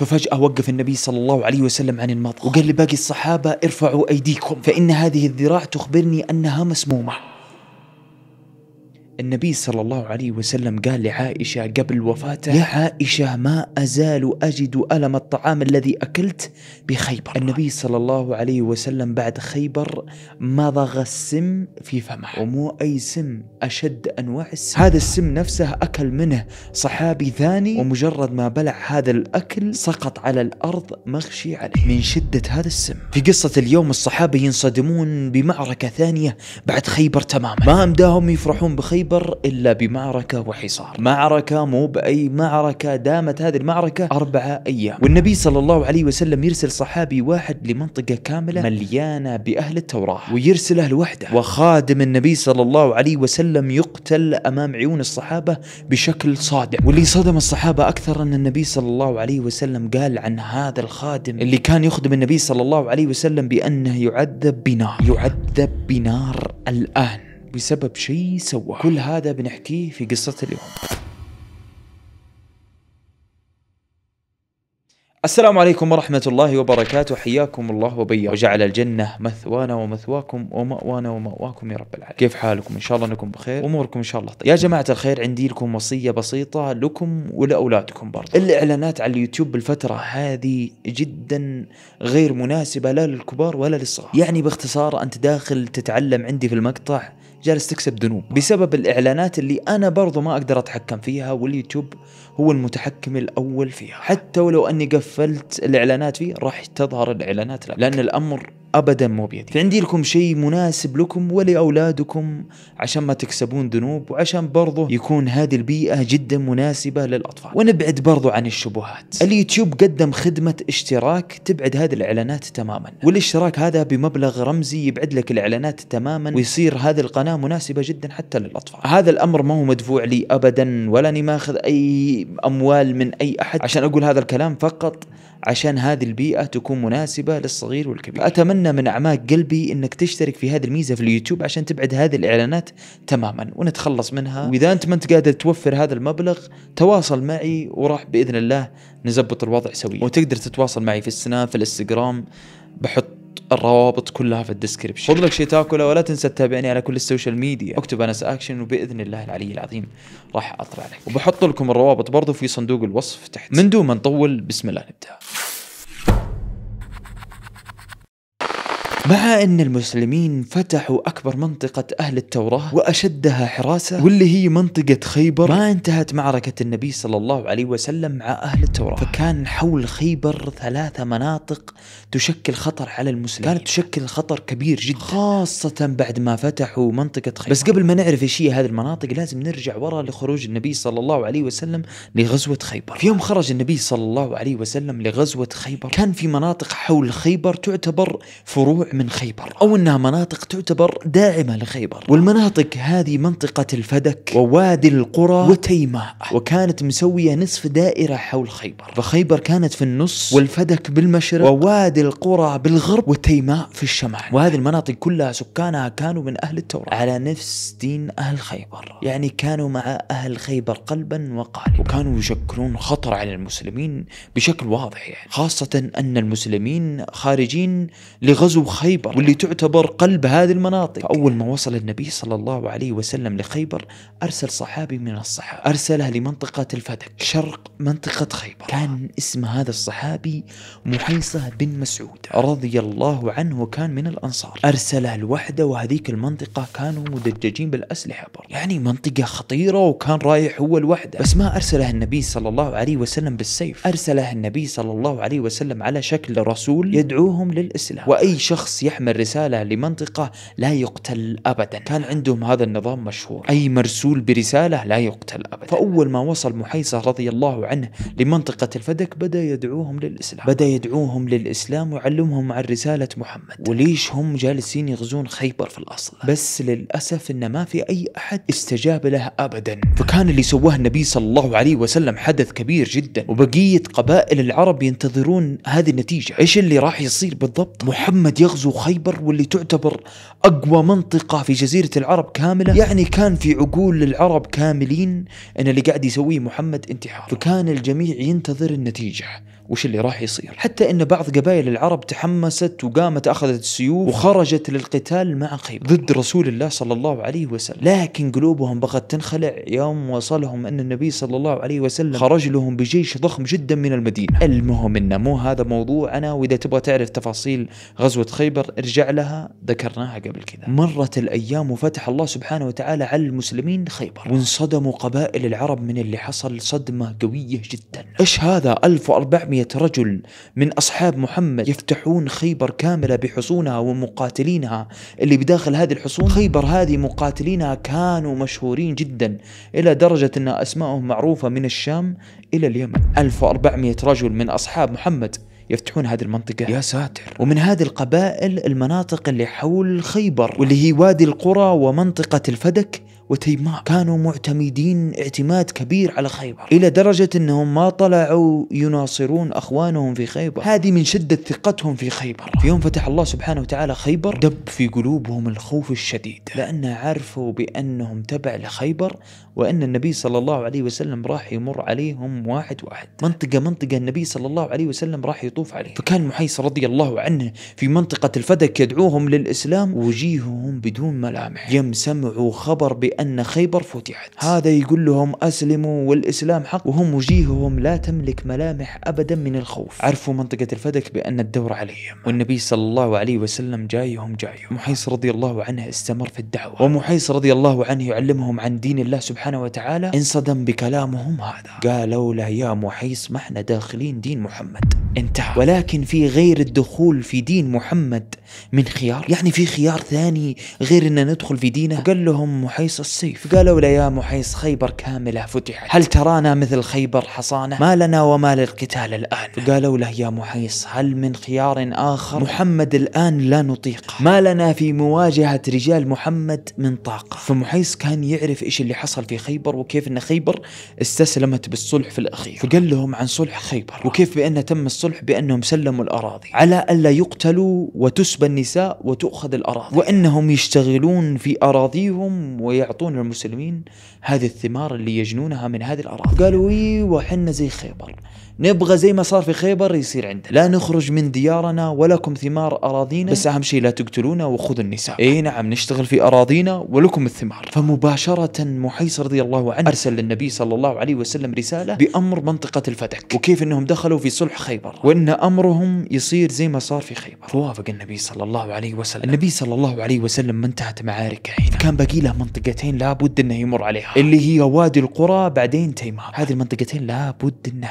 ففجأة وقف النبي صلى الله عليه وسلم عن المضغ وقال لباقي الصحابة ارفعوا أيديكم فإن هذه الذراع تخبرني أنها مسمومة النبي صلى الله عليه وسلم قال لعائشة قبل وفاته يا عائشة ما أزال أجد ألم الطعام الذي أكلت بخيبر النبي صلى الله عليه وسلم بعد خيبر مضغ السم في فمه ومو أي سم أشد أنواع السم هذا السم نفسه أكل منه صحابي ثاني ومجرد ما بلع هذا الأكل سقط على الأرض مغشي عليه من شدة هذا السم في قصة اليوم الصحابة ينصدمون بمعركة ثانية بعد خيبر تماما ما أمداهم يفرحون بخيبر خيبر إلا بمعركة وحصار معركة مو بأي معركة دامت هذه المعركة أربعة أيام والنبي صلى الله عليه وسلم يرسل صحابي واحد لمنطقة كاملة مليانة بأهل التوراة ويرسله لوحده وخادم النبي صلى الله عليه وسلم يقتل أمام عيون الصحابة بشكل صادم واللي صدم الصحابة أكثر أن النبي صلى الله عليه وسلم قال عن هذا الخادم اللي كان يخدم النبي صلى الله عليه وسلم بأنه يعذب بنار يعذب بنار الآن بسبب شيء سواه كل هذا بنحكيه في قصة اليوم السلام عليكم ورحمة الله وبركاته حياكم الله وبياكم وجعل الجنة مثوانا ومثواكم ومأوانا ومأواكم يا رب العالمين كيف حالكم إن شاء الله أنكم بخير أموركم إن شاء الله طيب. يا جماعة الخير عندي لكم وصية بسيطة لكم ولأولادكم برضه الإعلانات على اليوتيوب بالفترة هذه جدا غير مناسبة لا للكبار ولا للصغار يعني باختصار أنت داخل تتعلم عندي في المقطع جالس تكسب ذنوب بسبب الإعلانات اللي أنا برضو ما أقدر أتحكم فيها واليوتيوب هو المتحكم الأول فيها حتى ولو أني قفلت الإعلانات فيه راح تظهر الإعلانات لك لأن الأمر ابدا مو بيدي فعندي لكم شيء مناسب لكم ولاولادكم عشان ما تكسبون ذنوب وعشان برضه يكون هذه البيئه جدا مناسبه للاطفال ونبعد برضه عن الشبهات اليوتيوب قدم خدمه اشتراك تبعد هذه الاعلانات تماما والاشتراك هذا بمبلغ رمزي يبعد لك الاعلانات تماما ويصير هذه القناه مناسبه جدا حتى للاطفال هذا الامر ما هو مدفوع لي ابدا ولا اني ماخذ اي اموال من اي احد عشان اقول هذا الكلام فقط عشان هذه البيئه تكون مناسبه للصغير والكبير اتمنى اتمنى من اعماق قلبي انك تشترك في هذه الميزه في اليوتيوب عشان تبعد هذه الاعلانات تماما ونتخلص منها واذا انت ما انت قادر توفر هذا المبلغ تواصل معي وراح باذن الله نزبط الوضع سويا وتقدر تتواصل معي في السناب في الانستغرام بحط الروابط كلها في الديسكربشن خذ لك شيء تاكله ولا تنسى تتابعني على كل السوشيال ميديا اكتب انس اكشن وباذن الله العلي العظيم راح اطلع لك وبحط لكم الروابط برضو في صندوق الوصف تحت من دون ما نطول بسم الله نبدا مع أن المسلمين فتحوا أكبر منطقة أهل التوراة وأشدها حراسة واللي هي منطقة خيبر ما انتهت معركة النبي صلى الله عليه وسلم مع أهل التوراة فكان حول خيبر ثلاثة مناطق تشكل خطر على المسلمين كانت تشكل خطر كبير جدا خاصة بعد ما فتحوا منطقة خيبر بس قبل ما نعرف ايش هي هذه المناطق لازم نرجع ورا لخروج النبي صلى الله عليه وسلم لغزوة خيبر في يوم خرج النبي صلى الله عليه وسلم لغزوة خيبر كان في مناطق حول خيبر تعتبر فروع من خيبر أو أنها مناطق تعتبر داعمة لخيبر والمناطق هذه منطقة الفدك ووادي القرى وتيماء وكانت مسوية نصف دائرة حول خيبر فخيبر كانت في النص والفدك بالمشرق ووادي القرى بالغرب وتيماء في الشمال وهذه المناطق كلها سكانها كانوا من أهل التوراة على نفس دين أهل خيبر يعني كانوا مع أهل خيبر قلبا وقالبا وكانوا يشكلون خطر على المسلمين بشكل واضح يعني خاصة أن المسلمين خارجين لغزو خيبر خيبر واللي تعتبر قلب هذه المناطق فأول ما وصل النبي صلى الله عليه وسلم لخيبر أرسل صحابي من الصحابة أرسله لمنطقة الفتك شرق منطقة خيبر كان اسم هذا الصحابي محيصة بن مسعود رضي الله عنه وكان من الأنصار أرسله لوحده وهذيك المنطقة كانوا مدججين بالأسلحة بر يعني منطقة خطيرة وكان رايح هو لوحده بس ما أرسله النبي صلى الله عليه وسلم بالسيف أرسله النبي صلى الله عليه وسلم على شكل رسول يدعوهم للإسلام وأي شخص شخص يحمل رسالة لمنطقة لا يقتل أبدا كان عندهم هذا النظام مشهور أي مرسول برسالة لا يقتل أبدا فأول ما وصل محيصة رضي الله عنه لمنطقة الفدك بدأ يدعوهم للإسلام بدأ يدعوهم للإسلام ويعلمهم عن رسالة محمد وليش هم جالسين يغزون خيبر في الأصل بس للأسف إن ما في أي أحد استجاب له أبدا فكان اللي سواه النبي صلى الله عليه وسلم حدث كبير جدا وبقية قبائل العرب ينتظرون هذه النتيجة إيش اللي راح يصير بالضبط محمد يغزو غزو خيبر واللي تعتبر أقوى منطقة في جزيرة العرب كاملة يعني كان في عقول العرب كاملين أن اللي قاعد يسويه محمد انتحار فكان الجميع ينتظر النتيجة وش اللي راح يصير حتى أن بعض قبائل العرب تحمست وقامت أخذت السيوف وخرجت للقتال مع خيبر ضد رسول الله صلى الله عليه وسلم لكن قلوبهم بغت تنخلع يوم وصلهم أن النبي صلى الله عليه وسلم خرج لهم بجيش ضخم جدا من المدينة المهم أنه مو هذا موضوعنا وإذا تبغى تعرف تفاصيل غزوة خيبر ارجع لها ذكرناها قبل كذا مرت الأيام وفتح الله سبحانه وتعالى على المسلمين خيبر وانصدموا قبائل العرب من اللي حصل صدمة قوية جدا إيش هذا 1400 ثمانية رجل من أصحاب محمد يفتحون خيبر كاملة بحصونها ومقاتلينها اللي بداخل هذه الحصون خيبر هذه مقاتلينها كانوا مشهورين جدا إلى درجة أن أسمائهم معروفة من الشام إلى اليمن 1400 رجل من أصحاب محمد يفتحون هذه المنطقة يا ساتر ومن هذه القبائل المناطق اللي حول خيبر واللي هي وادي القرى ومنطقة الفدك وتيماء كانوا معتمدين اعتماد كبير على خيبر إلى درجة أنهم ما طلعوا يناصرون أخوانهم في خيبر هذه من شدة ثقتهم في خيبر في يوم فتح الله سبحانه وتعالى خيبر دب في قلوبهم الخوف الشديد لأن عرفوا بأنهم تبع لخيبر وأن النبي صلى الله عليه وسلم راح يمر عليهم واحد واحد منطقة منطقة النبي صلى الله عليه وسلم راح يطوف عليه فكان محيص رضي الله عنه في منطقة الفدك يدعوهم للإسلام وجيههم بدون ملامح يم سمعوا خبر بأن بأن خيبر فتحت هذا يقول لهم أسلموا والإسلام حق وهم وجيههم لا تملك ملامح أبدا من الخوف عرفوا منطقة الفدك بأن الدور عليهم والنبي صلى الله عليه وسلم جايهم جايهم محيص رضي الله عنه استمر في الدعوة ومحيص رضي الله عنه يعلمهم عن دين الله سبحانه وتعالى انصدم بكلامهم هذا قالوا له يا محيص ما احنا داخلين دين محمد انتهى ولكن في غير الدخول في دين محمد من خيار يعني في خيار ثاني غير ان ندخل في دينه وقال لهم محيص السيف قالوا له يا محيص خيبر كاملة فتحت هل ترانا مثل خيبر حصانة ما لنا وما للقتال الآن فقالوا له يا محيص هل من خيار آخر محمد الآن لا نطيقه ما لنا في مواجهة رجال محمد من طاقة فمحيص كان يعرف إيش اللي حصل في خيبر وكيف أن خيبر استسلمت بالصلح في الأخير فقال لهم عن صلح خيبر وكيف بأن تم الصلح بأنهم سلموا الأراضي على ألا يقتلوا وتسبى النساء وتؤخذ الأراضي وأنهم يشتغلون في أراضيهم ويعطون يعطون المسلمين هذه الثمار اللي يجنونها من هذه الأراضي قالوا إيه وحنا زي خيبر نبغى زي ما صار في خيبر يصير عندنا لا نخرج من ديارنا ولكم ثمار أراضينا بس أهم شيء لا تقتلونا وخذوا النساء اي نعم نشتغل في أراضينا ولكم الثمار فمباشرة محيص رضي الله عنه أرسل للنبي صلى الله عليه وسلم رسالة بأمر منطقة الفتك وكيف أنهم دخلوا في صلح خيبر وأن أمرهم يصير زي ما صار في خيبر فوافق النبي صلى الله عليه وسلم النبي صلى الله عليه وسلم ما انتهت معاركه هنا كان باقي له منطقتين لابد أنه يمر عليها اللي هي وادي القرى بعدين تيمار هذه المنطقتين لابد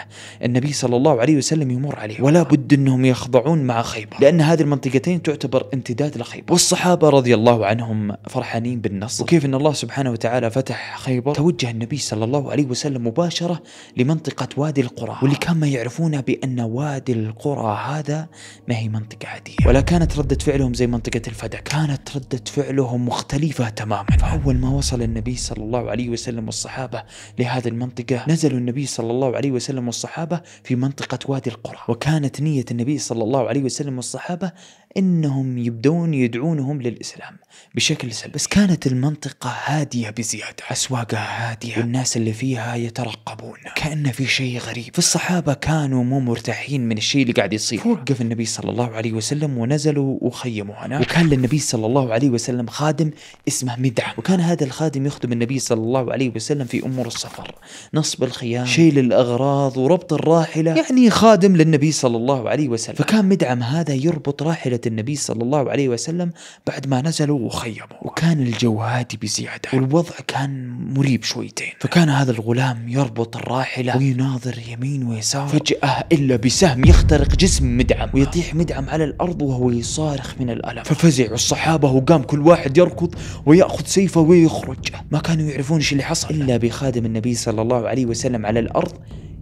أنه النبي صلى الله عليه وسلم يمر عليهم ولا بد أنهم يخضعون مع خيبر لأن هذه المنطقتين تعتبر امتداد لخيبر والصحابة رضي الله عنهم فرحانين بالنصر وكيف أن الله سبحانه وتعالى فتح خيبر توجه النبي صلى الله عليه وسلم مباشرة لمنطقة وادي القرى واللي كان ما يعرفونه بأن وادي القرى هذا ما هي منطقة عادية ولا كانت ردة فعلهم زي منطقة الفدك كانت ردة فعلهم مختلفة تماما فأول ما وصل النبي صلى الله عليه وسلم والصحابة لهذه المنطقة نزلوا النبي صلى الله عليه وسلم والصحابة في منطقة وادي القرى وكانت نية النبي صلى الله عليه وسلم والصحابة انهم يبدون يدعونهم للاسلام بشكل سلبي، بس كانت المنطقه هاديه بزياده، اسواقها هاديه والناس اللي فيها يترقبون، كان في شيء غريب، فالصحابه كانوا مو مرتاحين من الشيء اللي قاعد يصير، وقف النبي صلى الله عليه وسلم ونزلوا وخيموا هنا، وكان للنبي صلى الله عليه وسلم خادم اسمه مدعم وكان هذا الخادم يخدم النبي صلى الله عليه وسلم في امور السفر، نصب الخيام، شيل الاغراض وربط الراحله، يعني خادم للنبي صلى الله عليه وسلم، فكان مدعم هذا يربط راحله النبي صلى الله عليه وسلم بعد ما نزلوا وخيموا وكان الجو هادي بزيادة والوضع كان مريب شويتين فكان هذا الغلام يربط الراحلة ويناظر يمين ويسار فجأة إلا بسهم يخترق جسم مدعم ويطيح مدعم على الأرض وهو يصارخ من الألم ففزع الصحابة وقام كل واحد يركض ويأخذ سيفه ويخرج ما كانوا يعرفون ايش اللي حصل إلا بخادم النبي صلى الله عليه وسلم على الأرض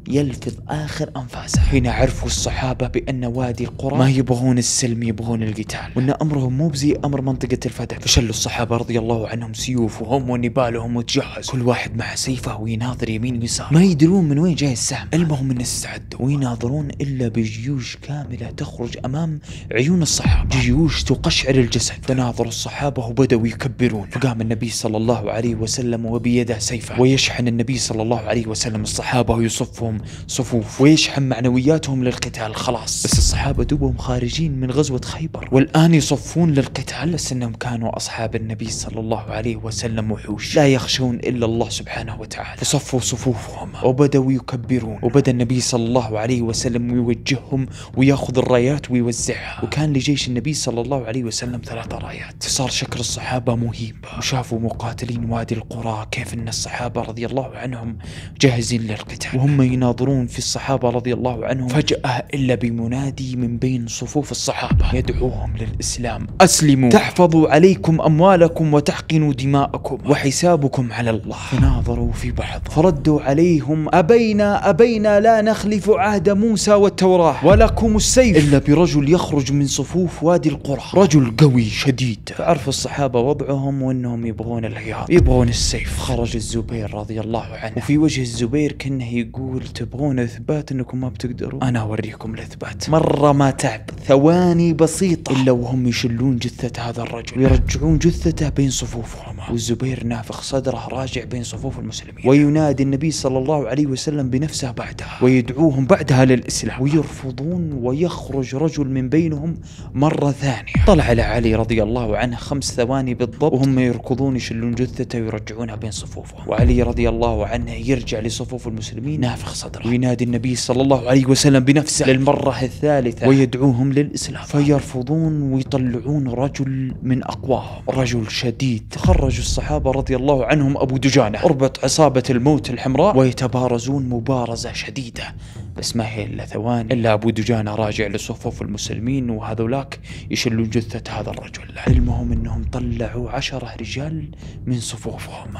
يلفظ آخر أنفاسه حين عرفوا الصحابة بأن وادي القرى ما يبغون السلم يبغون القتال وأن أمرهم مو بزي أمر منطقة الفتح فشلوا الصحابة رضي الله عنهم سيوفهم ونبالهم وتجهز كل واحد مع سيفه ويناظر يمين ويسار ما يدرون من وين جاي السهم المهم أن استعدوا ويناظرون إلا بجيوش كاملة تخرج أمام عيون الصحابة جيوش تقشعر الجسد تناظر الصحابة وبدأوا يكبرون فقام النبي صلى الله عليه وسلم وبيده سيفه ويشحن النبي صلى الله عليه وسلم الصحابة ويصفهم ويشحم صفوف ويشحم معنوياتهم للقتال خلاص بس الصحابة دوبهم خارجين من غزوة خيبر والآن يصفون للقتال بس أنهم كانوا أصحاب النبي صلى الله عليه وسلم وحوش لا يخشون إلا الله سبحانه وتعالى فصفوا صفوفهم وبدأوا يكبرون وبدأ النبي صلى الله عليه وسلم يوجههم ويأخذ الرايات ويوزعها وكان لجيش النبي صلى الله عليه وسلم ثلاث رايات فصار شكل الصحابة مهيب وشافوا مقاتلين وادي القرى كيف أن الصحابة رضي الله عنهم جاهزين للقتال وهم يناظرون في الصحابة رضي الله عنهم فجأة إلا بمنادي من بين صفوف الصحابة يدعوهم للإسلام أسلموا تحفظوا عليكم أموالكم وتحقنوا دماءكم وحسابكم على الله فناظروا في بعض فردوا عليهم أبينا أبينا لا نخلف عهد موسى والتوراة ولكم السيف إلا برجل يخرج من صفوف وادي القرى رجل قوي شديد فعرف الصحابة وضعهم وأنهم يبغون العياض يبغون السيف خرج الزبير رضي الله عنه وفي وجه الزبير كأنه يقول يقول تبغون اثبات انكم ما بتقدروا انا اوريكم الاثبات مره ما تعب ثواني بسيطه الا وهم يشلون جثه هذا الرجل ويرجعون جثته بين صفوفهم والزبير نافخ صدره راجع بين صفوف المسلمين وينادي النبي صلى الله عليه وسلم بنفسه بعدها ويدعوهم بعدها للاسلام ويرفضون ويخرج رجل من بينهم مره ثانيه طلع على علي رضي الله عنه خمس ثواني بالضبط وهم يركضون يشلون جثته ويرجعونها بين صفوفهم وعلي رضي الله عنه يرجع لصفوف المسلمين نافخ صدره وينادي النبي صلى الله عليه وسلم بنفسه للمرة الثالثة ويدعوهم للإسلام فيرفضون ويطلعون رجل من أقواهم رجل شديد تخرج الصحابة رضي الله عنهم أبو دجانة أربط عصابة الموت الحمراء ويتبارزون مبارزة شديدة بس ما هي إلا ثواني إلا أبو دجانة راجع لصفوف المسلمين وهذولاك يشلون جثة هذا الرجل المهم أنهم طلعوا عشرة رجال من صفوفهم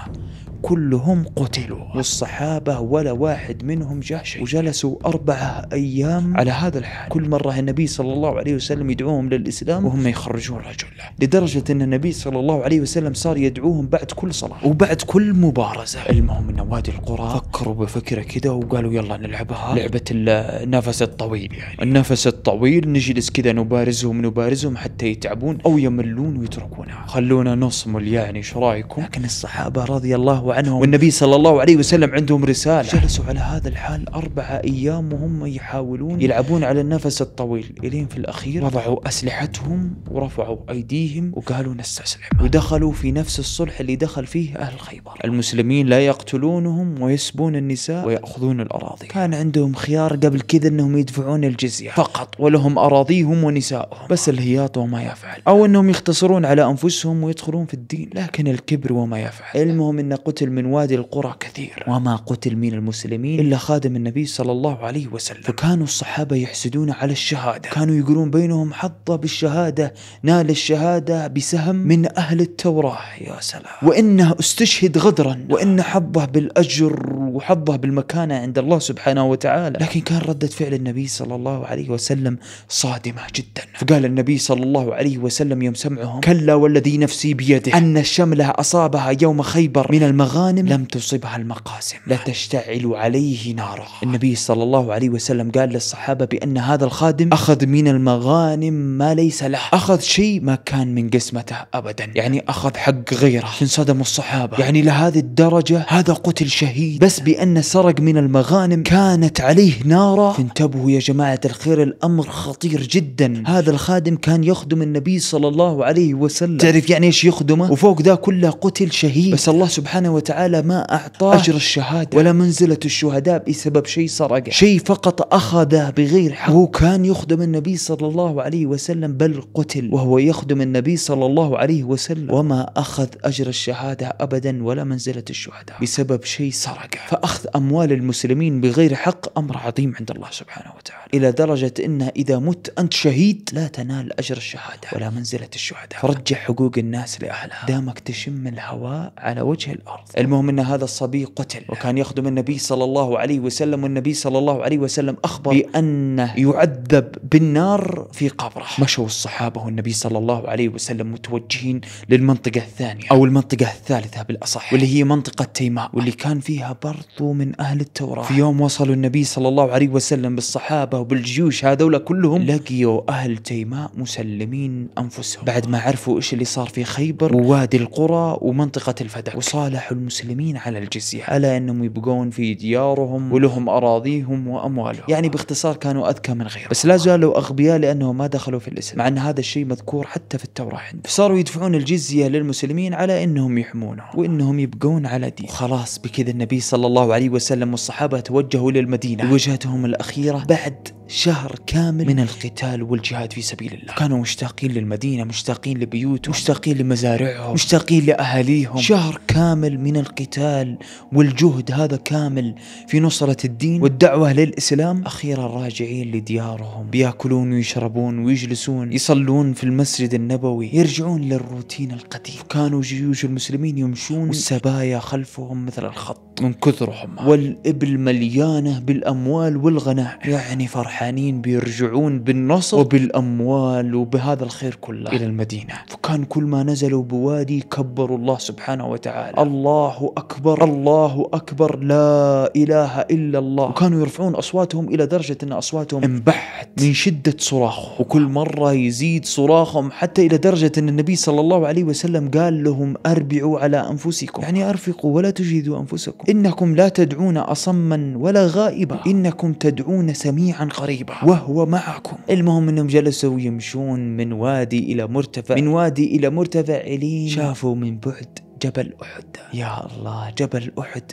كلهم قتلوا والصحابة ولا واحد منهم جاش شيء وجلسوا أربعة أيام على هذا الحال كل مرة النبي صلى الله عليه وسلم يدعوهم للإسلام وهم يخرجون رجل لدرجة أن النبي صلى الله عليه وسلم صار يدعوهم بعد كل صلاة وبعد كل مبارزة المهم أن وادي القرى فكروا بفكرة كذا وقالوا يلا نلعبها لعبة النفس الطويل يعني النفس الطويل نجلس كذا نبارزهم نبارزهم حتى يتعبون او يملون ويتركونها خلونا نصمل يعني ايش رايكم لكن الصحابه رضي الله عنهم والنبي صلى الله عليه وسلم عندهم رساله جلسوا على هذا الحال اربعه ايام وهم يحاولون يلعبون على النفس الطويل الين في الاخير وضعوا اسلحتهم ورفعوا ايديهم وقالوا نستسلم ودخلوا في نفس الصلح اللي دخل فيه اهل خيبر المسلمين لا يقتلونهم ويسبون النساء وياخذون الاراضي كان عندهم خيار خيار قبل كذا انهم يدفعون الجزيه فقط ولهم اراضيهم ونسائهم بس الهياط وما يفعل او انهم يختصرون على انفسهم ويدخلون في الدين لكن الكبر وما يفعل المهم ان قتل من وادي القرى كثير وما قتل من المسلمين الا خادم النبي صلى الله عليه وسلم فكانوا الصحابه يحسدون على الشهاده كانوا يقولون بينهم حظه بالشهاده نال الشهاده بسهم من اهل التوراه يا سلام وانه استشهد غدرا وان حظه بالاجر وحظه بالمكانه عند الله سبحانه وتعالى لكن كان ردة فعل النبي صلى الله عليه وسلم صادمة جدا فقال النبي صلى الله عليه وسلم يوم سمعهم كلا والذي نفسي بيده أن الشملة أصابها يوم خيبر من المغانم لم تصبها المقاسم لا تشتعل عليه نارا النبي صلى الله عليه وسلم قال للصحابة بأن هذا الخادم أخذ من المغانم ما ليس له أخذ شيء ما كان من قسمته أبدا يعني أخذ حق غيره انصدموا الصحابة يعني لهذه الدرجة هذا قتل شهيد بس بأن سرق من المغانم كانت عليه فيه فانتبهوا يا جماعة الخير الأمر خطير جدا هذا الخادم كان يخدم النبي صلى الله عليه وسلم تعرف يعني ايش يخدمه وفوق ذا كله قتل شهيد بس الله سبحانه وتعالى ما أعطاه أجر الشهادة ولا منزلة الشهداء بسبب شيء سرقه شيء فقط أخذه بغير حق هو كان يخدم النبي صلى الله عليه وسلم بل قتل وهو يخدم النبي صلى الله عليه وسلم وما أخذ أجر الشهادة أبدا ولا منزلة الشهداء بسبب شيء سرقه فأخذ أموال المسلمين بغير حق أمر عظيم عند الله سبحانه وتعالى إلى درجة أنه إذا مت أنت شهيد لا تنال أجر الشهادة ولا منزلة الشهداء رجع حقوق الناس لأهلها دامك تشم الهواء على وجه الأرض المهم أن هذا الصبي قتل وكان يخدم النبي صلى الله عليه وسلم والنبي صلى الله عليه وسلم أخبر بأنه يعذب بالنار في قبره مشوا الصحابة والنبي صلى الله عليه وسلم متوجهين للمنطقة الثانية أو المنطقة الثالثة بالأصح واللي هي منطقة تيماء واللي كان فيها برضو من أهل التوراة في يوم وصلوا النبي صلى صلى الله عليه وسلم بالصحابة وبالجيوش هذول كلهم لقيوا أهل تيماء مسلمين أنفسهم بعد ما عرفوا إيش اللي صار في خيبر ووادي القرى ومنطقة الفدك وصالحوا المسلمين على الجزية على أنهم يبقون في ديارهم ولهم أراضيهم وأموالهم يعني باختصار كانوا أذكى من غيرهم بس لا زالوا أغبياء لأنهم ما دخلوا في الإسلام مع أن هذا الشيء مذكور حتى في التوراة عندهم صاروا يدفعون الجزية للمسلمين على أنهم يحمونهم وأنهم يبقون على دين وخلاص بكذا النبي صلى الله عليه وسلم والصحابة توجهوا للمدينة وجهتهم الأخيرة بعد شهر كامل من القتال والجهاد في سبيل الله كانوا مشتاقين للمدينة مشتاقين لبيوتهم مشتاقين لمزارعهم مشتاقين لأهاليهم شهر كامل من القتال والجهد هذا كامل في نصرة الدين والدعوة للإسلام أخيرا راجعين لديارهم بياكلون ويشربون ويجلسون يصلون في المسجد النبوي يرجعون للروتين القديم كانوا جيوش المسلمين يمشون والسبايا خلفهم مثل الخط من كثرهم والإبل مليانة بالأموال والغنائم يعني فرح الحنين بيرجعون بالنصر وبالأموال وبهذا الخير كله إلى المدينة فكان كل ما نزلوا بوادي كبروا الله سبحانه وتعالى الله أكبر الله أكبر لا إله إلا الله وكانوا يرفعون أصواتهم إلى درجة أن أصواتهم انبحت من شدة صراخهم وكل مرة يزيد صراخهم حتى إلى درجة أن النبي صلى الله عليه وسلم قال لهم أربعوا على أنفسكم يعني أرفقوا ولا تجهدوا أنفسكم إنكم لا تدعون أصما ولا غائبا إنكم تدعون سميعا قريبا قريبة وهو معكم المهم انهم جلسوا يمشون من وادي الى مرتفع من وادي الى مرتفع الين شافوا من بعد جبل أحد يا الله جبل أحد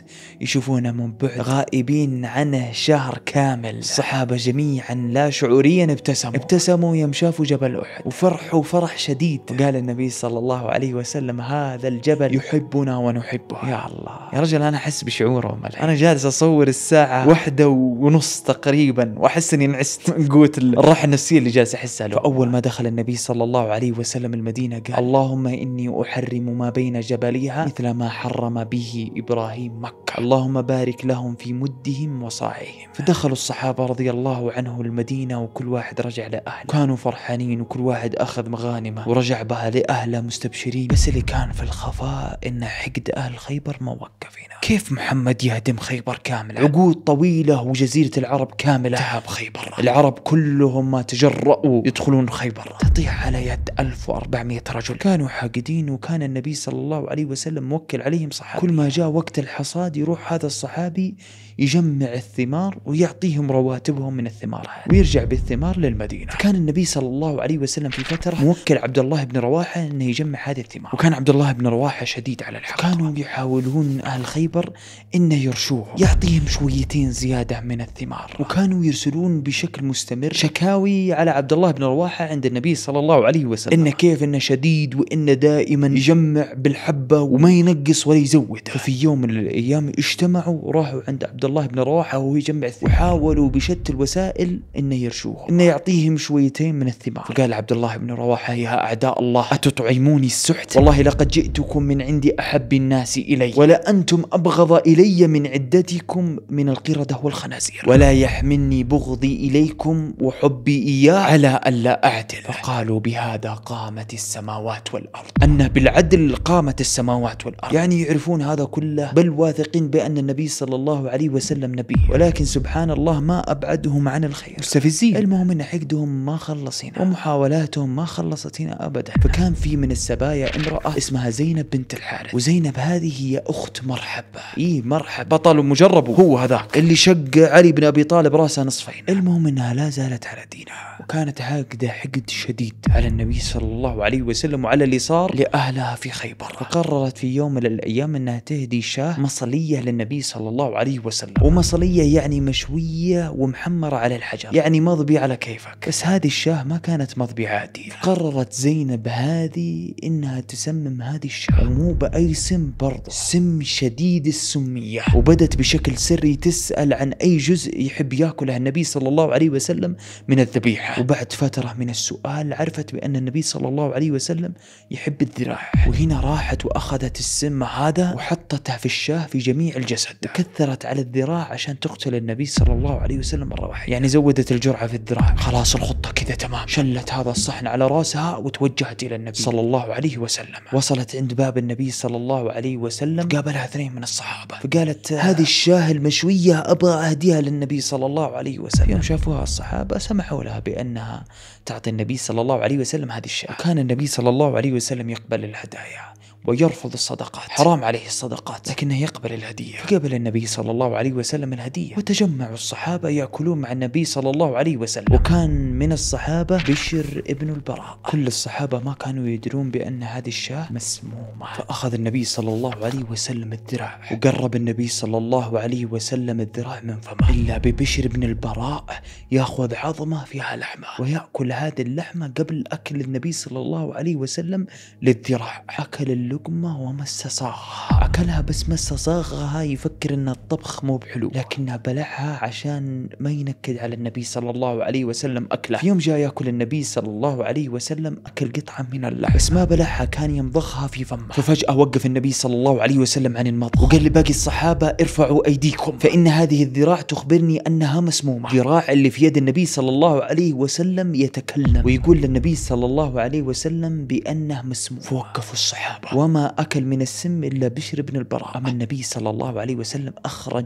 يشوفونه من بعد غائبين عنه شهر كامل الصحابة جميعا لا شعوريا ابتسموا ابتسموا يوم شافوا جبل أحد وفرحوا فرح شديد وقال النبي صلى الله عليه وسلم هذا الجبل يحبنا ونحبه يا الله يا رجل أنا أحس بشعورهم الحين أنا جالس أصور الساعة واحدة ونص تقريبا وأحس إني نعست من قوة الراحة النفسية اللي جالس أحسها فأول ما دخل النبي صلى الله عليه وسلم المدينة قال اللهم إني أحرم ما بين جبل عليها مثل ما حرم به إبراهيم مكة اللهم بارك لهم في مدهم وصاعهم فدخلوا الصحابة رضي الله عنه المدينة وكل واحد رجع لأهله كانوا فرحانين وكل واحد أخذ مغانمه ورجع بها لأهله مستبشرين بس اللي كان في الخفاء إن حقد أهل خيبر ما وقف هنا كيف محمد يهدم خيبر كاملة عقود طويلة وجزيرة العرب كاملة تعب خيبر العرب كلهم ما تجرؤوا يدخلون خيبر تطيح على يد 1400 رجل كانوا حاقدين وكان النبي صلى الله عليه عليه وسلم موكل عليهم صحابي كل ما جاء وقت الحصاد يروح هذا الصحابي يجمع الثمار ويعطيهم رواتبهم من الثمار هذه ويرجع بالثمار للمدينة كان النبي صلى الله عليه وسلم في فترة موكل عبد الله بن رواحة أنه يجمع هذه الثمار وكان عبد الله بن رواحة شديد على الحق كانوا يحاولون أهل خيبر أنه يرشوه يعطيهم شويتين زيادة من الثمار وكانوا يرسلون بشكل مستمر شكاوي على عبد الله بن رواحة عند النبي صلى الله عليه وسلم إنه كيف إنه شديد وإنه دائما يجمع بالحبة يحبه وما ينقص ولا يزود ففي يوم من الايام اجتمعوا وراحوا عند عبد الله بن رواحه وهو يجمع وحاولوا بشتى الوسائل انه يرشوه انه يعطيهم شويتين من الثمار فقال عبد الله بن رواحه يا اعداء الله اتطعموني السحت والله لقد جئتكم من عندي احب الناس الي ولا انتم ابغض الي من عدتكم من القرده والخنازير ولا يحملني بغضي اليكم وحبي اياه على الا اعدل فقالوا بهذا قامت السماوات والارض ان بالعدل قامت السماوات السماوات والأرض يعني يعرفون هذا كله بل واثقين بأن النبي صلى الله عليه وسلم نبي ولكن سبحان الله ما أبعدهم عن الخير مستفزين المهم أن حقدهم ما خلصنا ومحاولاتهم ما خلصتنا أبدا فكان في من السبايا امرأة اسمها زينب بنت الحارث وزينب هذه هي أخت مرحبة إيه مرحب بطل مجرب هو هذاك اللي شق علي بن أبي طالب راسه نصفين المهم أنها لا زالت على دينها وكانت عاقدة حقد شديد على النبي صلى الله عليه وسلم وعلى اللي صار لأهلها في خيبر فقرر قررت في يوم من الأيام أنها تهدي شاه مصلية للنبي صلى الله عليه وسلم ومصلية يعني مشوية ومحمرة على الحجر يعني مضبي على كيفك بس هذه الشاه ما كانت مضبي عادي، قررت زينب هذه أنها تسمم هذه الشاه ومو بأي سم برضه سم شديد السمية وبدت بشكل سري تسأل عن أي جزء يحب ياكله النبي صلى الله عليه وسلم من الذبيحة وبعد فترة من السؤال عرفت بأن النبي صلى الله عليه وسلم يحب الذراع وهنا راحت وأخذت أخذت السم هذا وحطته في الشاه في جميع الجسد وكثرت على الذراع عشان تقتل النبي صلى الله عليه وسلم مرة واحدة يعني زودت الجرعة في الذراع خلاص الخطة كذا تمام شلت هذا الصحن على راسها وتوجهت إلى النبي صلى الله عليه وسلم وصلت عند باب النبي صلى الله عليه وسلم قابلها اثنين من الصحابة فقالت هذه الشاه المشوية أبغى أهديها للنبي صلى الله عليه وسلم يوم شافوها الصحابة سمحوا لها بأنها تعطي النبي صلى الله عليه وسلم هذه الشاه وكان النبي صلى الله عليه وسلم يقبل الهدايا ويرفض الصدقات حرام عليه الصدقات لكنه يقبل الهدية فقبل النبي صلى الله عليه وسلم الهدية وتجمع الصحابة يأكلون مع النبي صلى الله عليه وسلم وكان من الصحابة بشر ابن البراء كل الصحابة ما كانوا يدرون بأن هذه الشاة مسمومة فأخذ النبي صلى الله عليه وسلم الذراع وقرب النبي صلى الله عليه وسلم الذراع من فمه إلا ببشر بن البراء يأخذ عظمة فيها لحمة ويأكل هذه اللحمة قبل أكل النبي صلى الله عليه وسلم للذراع أكل اللحمة لقمة وما استصاح أكلها بس مسه صاغها يفكر أن الطبخ مو بحلو لكنه بلعها عشان ما ينكد على النبي صلى الله عليه وسلم أكله في يوم جاء يأكل النبي صلى الله عليه وسلم أكل قطعة من اللحم بس ما بلعها كان يمضخها في فمه ففجأة وقف النبي صلى الله عليه وسلم عن المضغ وقال لباقي الصحابة ارفعوا أيديكم فإن هذه الذراع تخبرني أنها مسمومة الذراع اللي في يد النبي صلى الله عليه وسلم يتكلم ويقول للنبي صلى الله عليه وسلم بأنه مسموم فوقفوا الصحابة وما أكل من السم إلا بشر بشر بن البراء أما النبي صلى الله عليه وسلم أخرج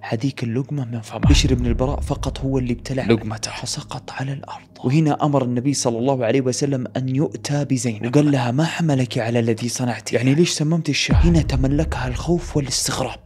هذيك اللقمة من فمه بشر بن البراء فقط هو اللي ابتلع لقمته فسقط على الأرض وهنا أمر النبي صلى الله عليه وسلم أن يؤتى بزينب وقال نعم. لها ما حملك على الذي صنعت يعني ليش سممت الشهر هنا تملكها الخوف والاستغراب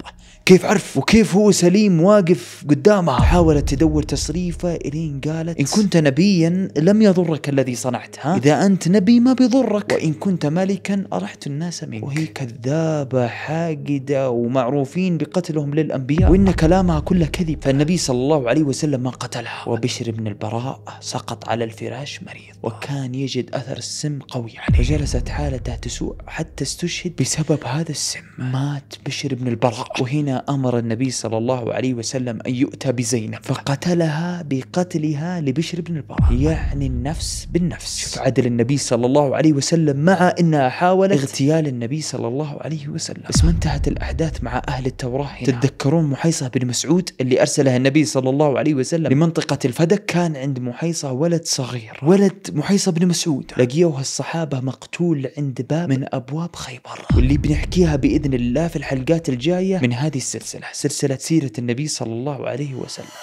كيف عرف وكيف هو سليم واقف قدامها حاولت تدور تصريفه الين قالت ان كنت نبيا لم يضرك الذي صنعت ها اذا انت نبي ما بيضرك وان كنت ملكا ارحت الناس منك وهي كذابه حاقده ومعروفين بقتلهم للانبياء وان كلامها كله كذب فالنبي صلى الله عليه وسلم ما قتلها وبشر بن البراء سقط على الفراش مريض وكان يجد اثر السم قوي عليه فجلست حالته تسوء حتى استشهد بسبب هذا السم مات بشر بن البراء وهنا امر النبي صلى الله عليه وسلم ان يؤتى بزينب فقتلها بقتلها لبشر بن البراء يعني النفس بالنفس شوف عدل النبي صلى الله عليه وسلم مع انها حاولت اغتيال النبي صلى الله عليه وسلم بس ما انتهت الاحداث مع اهل التوراه هنا تتذكرون محيصه بن مسعود اللي ارسله النبي صلى الله عليه وسلم لمنطقه الفدك كان عند محيصه ولد صغير ولد محيصه بن مسعود لقيوه الصحابه مقتول عند باب من ابواب خيبر واللي بنحكيها باذن الله في الحلقات الجايه من هذه السلسلة سلسلة سيرة النبي صلى الله عليه وسلم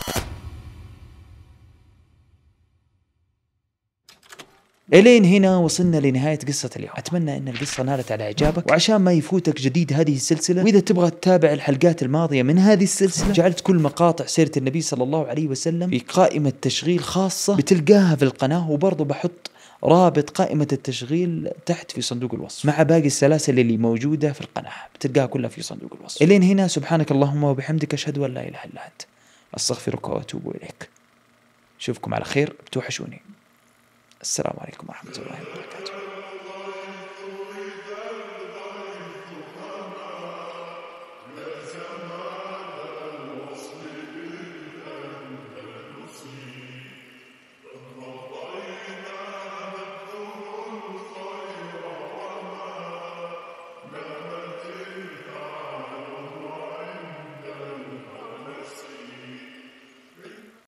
الين هنا وصلنا لنهايه قصه اليوم اتمنى ان القصه نالت على اعجابك وعشان ما يفوتك جديد هذه السلسله واذا تبغى تتابع الحلقات الماضيه من هذه السلسله جعلت كل مقاطع سيره النبي صلى الله عليه وسلم في قائمه تشغيل خاصه بتلقاها في القناه وبرضه بحط رابط قائمة التشغيل تحت في صندوق الوصف مع باقي السلاسل اللي موجودة في القناة بتلقاها كلها في صندوق الوصف إلين هنا سبحانك اللهم وبحمدك أشهد أن لا إله إلا أنت أستغفرك وأتوب إليك أشوفكم على خير بتوحشوني السلام عليكم ورحمة الله وبركاته